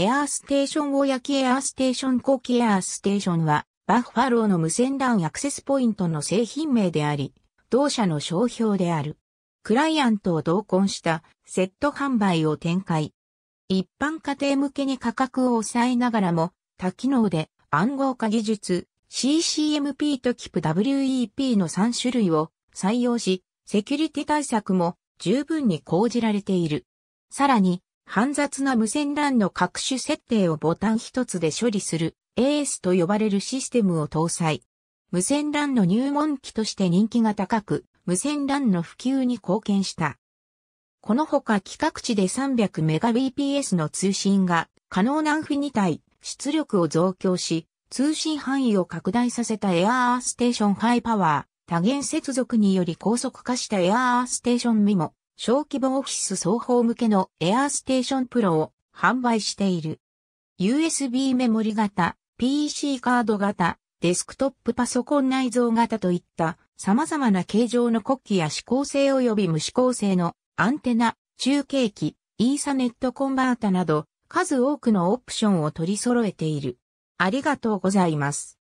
エアーステーション大焼きエアーステーション後期エアーステーションは、バッファローの無線 LAN アクセスポイントの製品名であり、同社の商標である。クライアントを同梱したセット販売を展開。一般家庭向けに価格を抑えながらも、多機能で暗号化技術、CCMP と KIPWEP の3種類を採用し、セキュリティ対策も十分に講じられている。さらに、煩雑な無線 LAN の各種設定をボタン一つで処理する AS と呼ばれるシステムを搭載。無線 LAN の入門機として人気が高く、無線 LAN の普及に貢献した。このほか規格値で 300Mbps の通信が可能なアンフィニ対出力を増強し、通信範囲を拡大させたエアーステーションハイパワー、多元接続により高速化したエアーステーションミモ、小規模オフィス双方向けのエアーステーションプロを販売している。USB メモリ型、PC カード型、デスクトップパソコン内蔵型といった様々な形状の国旗や指向性及び無指向性のアンテナ、中継機、イーサネットコンバータなど数多くのオプションを取り揃えている。ありがとうございます。